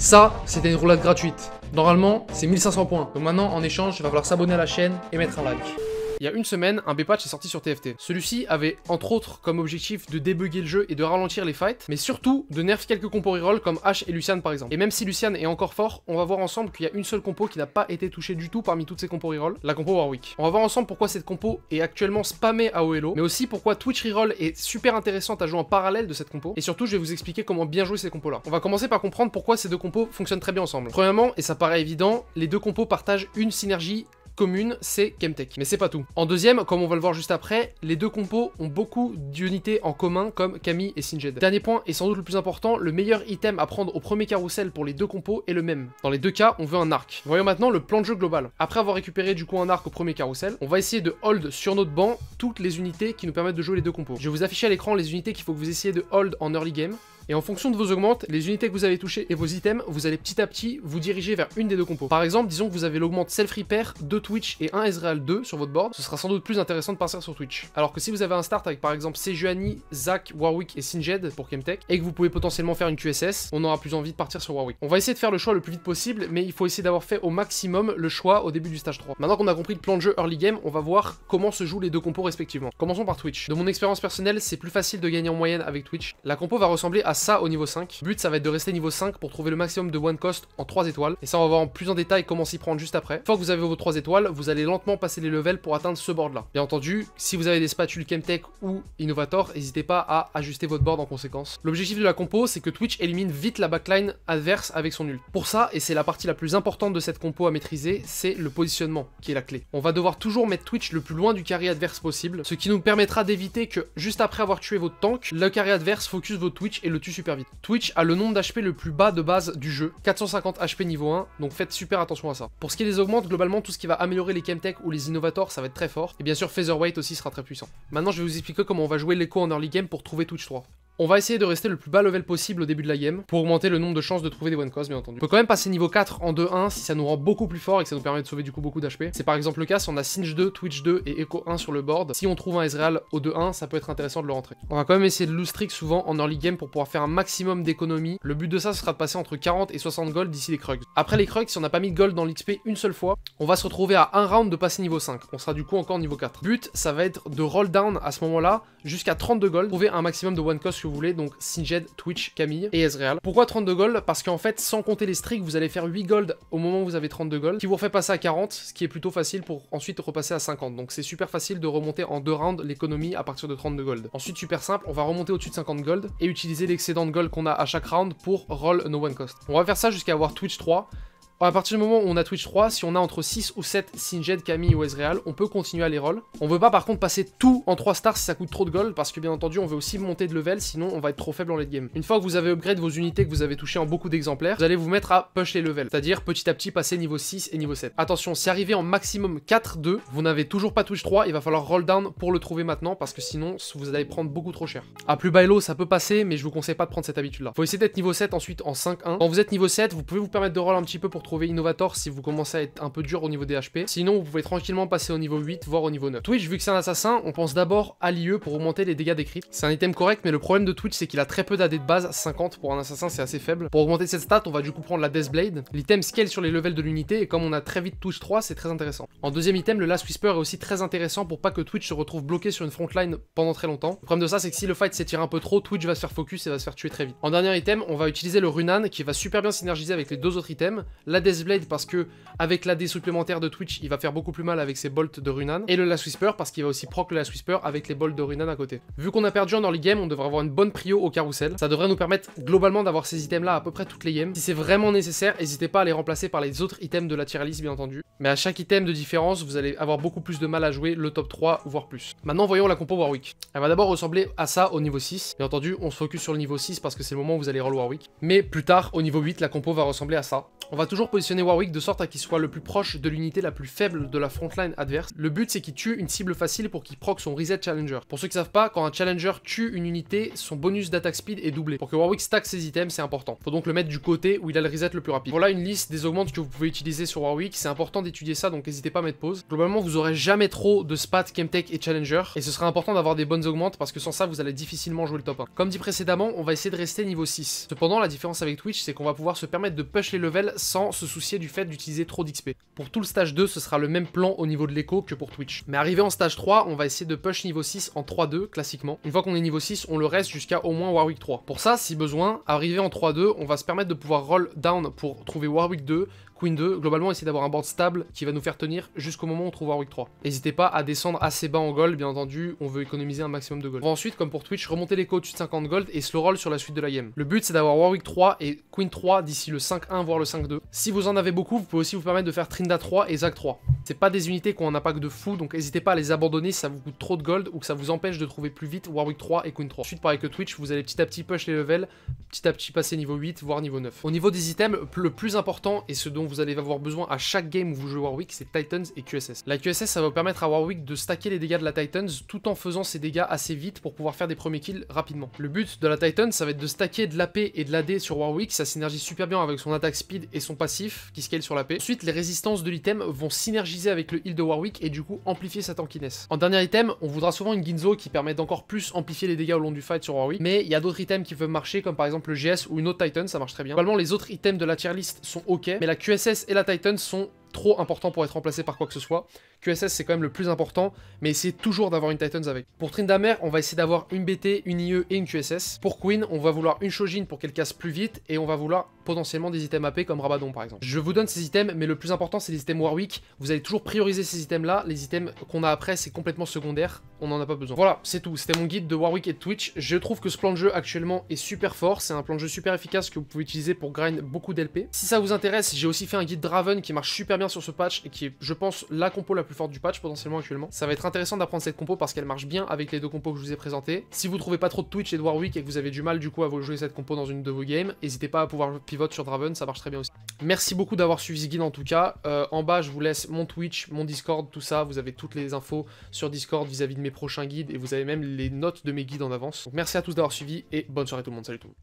Ça, c'était une roulade gratuite. Normalement, c'est 1500 points. Donc maintenant, en échange, il va falloir s'abonner à la chaîne et mettre un like il y a une semaine, un B-patch est sorti sur TFT. Celui-ci avait entre autres comme objectif de débugger le jeu et de ralentir les fights, mais surtout de nerf quelques compos reroll comme Ash et Lucian par exemple. Et même si Lucian est encore fort, on va voir ensemble qu'il y a une seule compo qui n'a pas été touchée du tout parmi toutes ces compos reroll, la compo Warwick. On va voir ensemble pourquoi cette compo est actuellement spammée à OLO, mais aussi pourquoi Twitch reroll est super intéressante à jouer en parallèle de cette compo, et surtout je vais vous expliquer comment bien jouer ces compos là. On va commencer par comprendre pourquoi ces deux compos fonctionnent très bien ensemble. Premièrement, et ça paraît évident, les deux compos partagent une synergie commune, c'est Chemtech. Mais c'est pas tout. En deuxième, comme on va le voir juste après, les deux compos ont beaucoup d'unités en commun comme Camille et Singed. Dernier point, et sans doute le plus important, le meilleur item à prendre au premier carrousel pour les deux compos est le même. Dans les deux cas, on veut un arc. Voyons maintenant le plan de jeu global. Après avoir récupéré du coup un arc au premier carrousel, on va essayer de hold sur notre banc toutes les unités qui nous permettent de jouer les deux compos. Je vais vous afficher à l'écran les unités qu'il faut que vous essayiez de hold en early game. Et en fonction de vos augmentes, les unités que vous avez touchées et vos items, vous allez petit à petit vous diriger vers une des deux compos. Par exemple, disons que vous avez l'augmente Self Repair, 2 Twitch et un Ezreal 2 sur votre board, ce sera sans doute plus intéressant de partir sur Twitch. Alors que si vous avez un start avec par exemple Sejuani, Zach, Warwick et Singed pour Chemtech, et que vous pouvez potentiellement faire une QSS, on aura plus envie de partir sur Warwick. On va essayer de faire le choix le plus vite possible, mais il faut essayer d'avoir fait au maximum le choix au début du stage 3. Maintenant qu'on a compris le plan de jeu early game, on va voir comment se jouent les deux compos respectivement. Commençons par Twitch. De mon expérience personnelle, c'est plus facile de gagner en moyenne avec Twitch. La compo va ressembler à ça au niveau 5. Le but, ça va être de rester niveau 5 pour trouver le maximum de one cost en 3 étoiles. Et ça, on va voir en plus en détail comment s'y prendre juste après. Une fois que vous avez vos 3 étoiles, vous allez lentement passer les levels pour atteindre ce board là. Bien entendu, si vous avez des spatules Chemtech ou Innovator, n'hésitez pas à ajuster votre board en conséquence. L'objectif de la compo, c'est que Twitch élimine vite la backline adverse avec son ult. Pour ça, et c'est la partie la plus importante de cette compo à maîtriser, c'est le positionnement qui est la clé. On va devoir toujours mettre Twitch le plus loin du carré adverse possible, ce qui nous permettra d'éviter que juste après avoir tué votre tank, le carré adverse focus votre Twitch et le tu super vite. Twitch a le nombre d'HP le plus bas de base du jeu, 450 HP niveau 1, donc faites super attention à ça. Pour ce qui les augmente, globalement tout ce qui va améliorer les Chemtech ou les Innovators, ça va être très fort. Et bien sûr, Featherweight aussi sera très puissant. Maintenant, je vais vous expliquer comment on va jouer l'écho en early game pour trouver Twitch 3. On va essayer de rester le plus bas level possible au début de la game pour augmenter le nombre de chances de trouver des one cause bien entendu. On peut quand même passer niveau 4 en 2-1 si ça nous rend beaucoup plus fort et que ça nous permet de sauver du coup beaucoup d'HP. C'est par exemple le cas si on a Singe 2, Twitch 2 et Echo 1 sur le board. Si on trouve un Ezreal au 2-1, ça peut être intéressant de le rentrer. On va quand même essayer de loose trick souvent en early game pour pouvoir faire un maximum d'économie. Le but de ça, ce sera de passer entre 40 et 60 gold d'ici les Krugs. Après les Krugs, si on n'a pas mis de gold dans l'XP une seule fois, on va se retrouver à un round de passer niveau 5. On sera du coup encore niveau 4. But, ça va être de roll down à ce moment-là jusqu'à 32 gold, trouver un maximum de one cost sur voulez, donc Sinjed, Twitch, Camille et Ezreal. Pourquoi 32 gold Parce qu'en fait, sans compter les streaks, vous allez faire 8 gold au moment où vous avez 32 gold, qui vous refait passer à 40, ce qui est plutôt facile pour ensuite repasser à 50. Donc c'est super facile de remonter en deux rounds l'économie à partir de 32 gold. Ensuite, super simple, on va remonter au-dessus de 50 gold et utiliser l'excédent de gold qu'on a à chaque round pour roll no one cost. On va faire ça jusqu'à avoir Twitch 3, à partir du moment où on a Twitch 3, si on a entre 6 ou 7 Singed, Camille ou Ezreal, on peut continuer à les roll. On veut pas par contre passer tout en 3 stars si ça coûte trop de gold, parce que bien entendu on veut aussi monter de level, sinon on va être trop faible en late game. Une fois que vous avez upgrade vos unités que vous avez touché en beaucoup d'exemplaires, vous allez vous mettre à push les levels, c'est-à-dire petit à petit passer niveau 6 et niveau 7. Attention, si arrivé en maximum 4-2, vous n'avez toujours pas Twitch 3, il va falloir roll down pour le trouver maintenant, parce que sinon vous allez prendre beaucoup trop cher. À plus bas et low, ça peut passer, mais je vous conseille pas de prendre cette habitude là. Faut essayer d'être niveau 7 ensuite en 5-1. Quand vous êtes niveau 7, vous pouvez vous permettre de roll un petit peu pour Innovator si vous commencez à être un peu dur au niveau des HP. Sinon, vous pouvez tranquillement passer au niveau 8, voire au niveau 9. Twitch, vu que c'est un assassin, on pense d'abord à l'IE pour augmenter les dégâts des C'est un item correct, mais le problème de Twitch, c'est qu'il a très peu d'AD de base, 50 pour un assassin, c'est assez faible. Pour augmenter cette stat, on va du coup prendre la deathblade L'item scale sur les levels de l'unité, et comme on a très vite tous 3, c'est très intéressant. En deuxième item, le Last Whisper est aussi très intéressant pour pas que Twitch se retrouve bloqué sur une frontline pendant très longtemps. Le problème de ça, c'est que si le fight s'étire un peu trop, Twitch va se faire focus et va se faire tuer très vite. En dernier item, on va utiliser le Runan qui va super bien synergiser avec les deux autres items, la Deathblade parce que avec la dé supplémentaire de Twitch, il va faire beaucoup plus mal avec ses bolts de Runan. Et le Last Whisper parce qu'il va aussi proc le Last Whisper avec les bolts de Runan à côté. Vu qu'on a perdu en early game, on devrait avoir une bonne prio au carrousel. Ça devrait nous permettre globalement d'avoir ces items là à peu près toutes les games. Si c'est vraiment nécessaire, n'hésitez pas à les remplacer par les autres items de la tier bien entendu. Mais à chaque item de différence, vous allez avoir beaucoup plus de mal à jouer le top 3 voire plus. Maintenant voyons la compo Warwick. Elle va d'abord ressembler à ça au niveau 6. Bien entendu, on se focus sur le niveau 6 parce que c'est le moment où vous allez roll Warwick. Mais plus tard, au niveau 8, la compo va ressembler à ça. On va toujours positionner Warwick de sorte à qu'il soit le plus proche de l'unité la plus faible de la frontline adverse. Le but c'est qu'il tue une cible facile pour qu'il proc son reset challenger. Pour ceux qui savent pas, quand un challenger tue une unité, son bonus d'attaque speed est doublé. Pour que Warwick stack ses items, c'est important. Faut donc le mettre du côté où il a le reset le plus rapide. Voilà une liste des augmentes que vous pouvez utiliser sur Warwick. C'est important d'étudier ça, donc n'hésitez pas à mettre pause. Globalement, vous aurez jamais trop de spat, chemtech et challenger. Et ce sera important d'avoir des bonnes augmentes parce que sans ça, vous allez difficilement jouer le top 1. Comme dit précédemment, on va essayer de rester niveau 6. Cependant, la différence avec Twitch, c'est qu'on va pouvoir se permettre de push les levels sans se soucier du fait d'utiliser trop d'XP. Pour tout le stage 2, ce sera le même plan au niveau de l'écho que pour Twitch. Mais arrivé en stage 3, on va essayer de push niveau 6 en 3-2, classiquement. Une fois qu'on est niveau 6, on le reste jusqu'à au moins Warwick 3. Pour ça, si besoin, arrivé en 3-2, on va se permettre de pouvoir roll down pour trouver Warwick 2, Queen 2, globalement essayer d'avoir un board stable qui va nous faire tenir jusqu'au moment où on trouve Warwick 3. N'hésitez pas à descendre assez bas en gold, bien entendu, on veut économiser un maximum de gold. ensuite, comme pour Twitch, remonter au-dessus de 50 gold et slow roll sur la suite de la game. Le but c'est d'avoir Warwick 3 et Queen 3 d'ici le 5-1 voire le 5-2. Si vous en avez beaucoup, vous pouvez aussi vous permettre de faire trin. 3 et Zac 3. C'est pas des unités qu'on ont pas impact de fou, donc n'hésitez pas à les abandonner ça vous coûte trop de gold ou que ça vous empêche de trouver plus vite Warwick 3 et Queen 3. Ensuite, pareil que Twitch, vous allez petit à petit push les levels, petit à petit passer niveau 8, voire niveau 9. Au niveau des items, le plus important et ce dont vous allez avoir besoin à chaque game où vous jouez Warwick, c'est Titans et QSS. La QSS, ça va vous permettre à Warwick de stacker les dégâts de la Titans tout en faisant ses dégâts assez vite pour pouvoir faire des premiers kills rapidement. Le but de la Titans ça va être de stacker de l'AP et de l'AD sur Warwick, ça synergie super bien avec son attaque speed et son passif qui scale sur l'AP. Ensuite, les résistances de l'item vont synergiser avec le heal de Warwick et du coup amplifier sa tankiness. En dernier item, on voudra souvent une Ginzo qui permet d'encore plus amplifier les dégâts au long du fight sur Warwick, mais il y a d'autres items qui peuvent marcher comme par exemple le GS ou une autre Titan, ça marche très bien. Normalement les autres items de la tier list sont ok, mais la QSS et la Titan sont trop importants pour être remplacés par quoi que ce soit. QSS c'est quand même le plus important, mais essayez toujours d'avoir une Titans avec. Pour Trindamer, on va essayer d'avoir une BT, une IE et une QSS. Pour Queen, on va vouloir une Shojin pour qu'elle casse plus vite, et on va vouloir potentiellement des items AP comme Rabadon par exemple. Je vous donne ces items, mais le plus important c'est les items Warwick. Vous allez toujours prioriser ces items là, les items qu'on a après c'est complètement secondaire, on n'en a pas besoin. Voilà, c'est tout, c'était mon guide de Warwick et Twitch. Je trouve que ce plan de jeu actuellement est super fort, c'est un plan de jeu super efficace que vous pouvez utiliser pour grind beaucoup d'LP. Si ça vous intéresse, j'ai aussi fait un guide Draven qui marche super bien sur ce patch et qui est je pense la compo la plus plus forte du patch potentiellement actuellement. Ça va être intéressant d'apprendre cette compo parce qu'elle marche bien avec les deux compos que je vous ai présentées. Si vous trouvez pas trop de Twitch et de Warwick et que vous avez du mal du coup à vous jouer cette compo dans une de vos games, n'hésitez pas à pouvoir pivot sur Draven, ça marche très bien aussi. Merci beaucoup d'avoir suivi ce guide en tout cas. Euh, en bas, je vous laisse mon Twitch, mon Discord, tout ça. Vous avez toutes les infos sur Discord vis-à-vis de mes prochains guides et vous avez même les notes de mes guides en avance. Donc merci à tous d'avoir suivi et bonne soirée tout le monde. Salut tout